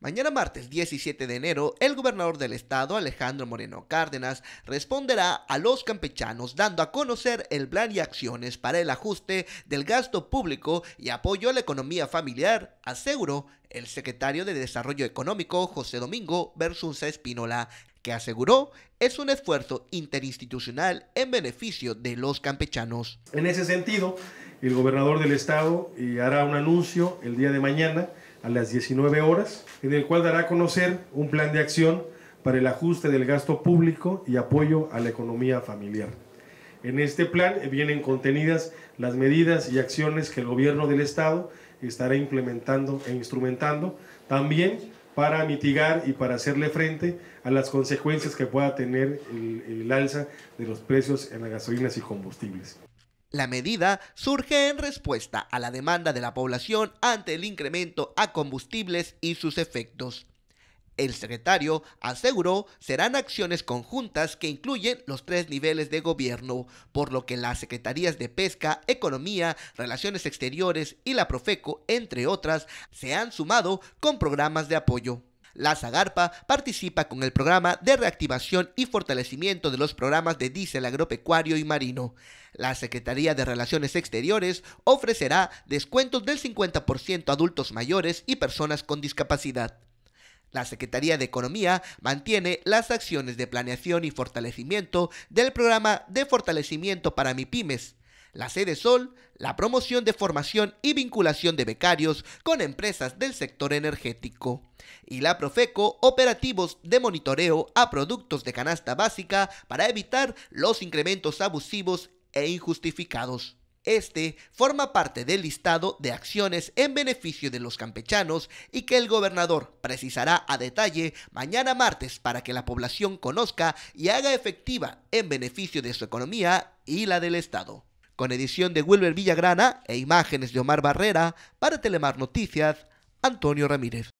Mañana martes 17 de enero, el gobernador del estado, Alejandro Moreno Cárdenas, responderá a los campechanos dando a conocer el plan y acciones para el ajuste del gasto público y apoyo a la economía familiar, aseguró el secretario de Desarrollo Económico, José Domingo Versunza Espinola, que aseguró es un esfuerzo interinstitucional en beneficio de los campechanos. En ese sentido, el gobernador del estado eh, hará un anuncio el día de mañana a las 19 horas, en el cual dará a conocer un plan de acción para el ajuste del gasto público y apoyo a la economía familiar. En este plan eh, vienen contenidas las medidas y acciones que el gobierno del Estado estará implementando e instrumentando, también para mitigar y para hacerle frente a las consecuencias que pueda tener el, el alza de los precios en las gasolinas y combustibles. La medida surge en respuesta a la demanda de la población ante el incremento a combustibles y sus efectos. El secretario aseguró serán acciones conjuntas que incluyen los tres niveles de gobierno, por lo que las secretarías de Pesca, Economía, Relaciones Exteriores y la Profeco, entre otras, se han sumado con programas de apoyo. La Zagarpa participa con el programa de reactivación y fortalecimiento de los programas de diésel agropecuario y marino. La Secretaría de Relaciones Exteriores ofrecerá descuentos del 50% a adultos mayores y personas con discapacidad. La Secretaría de Economía mantiene las acciones de planeación y fortalecimiento del programa de fortalecimiento para MIPIMES, la sede Sol, la promoción de formación y vinculación de becarios con empresas del sector energético y la Profeco operativos de monitoreo a productos de canasta básica para evitar los incrementos abusivos e injustificados. Este forma parte del listado de acciones en beneficio de los campechanos y que el gobernador precisará a detalle mañana martes para que la población conozca y haga efectiva en beneficio de su economía y la del Estado con edición de Wilber Villagrana e imágenes de Omar Barrera para Telemar Noticias, Antonio Ramírez.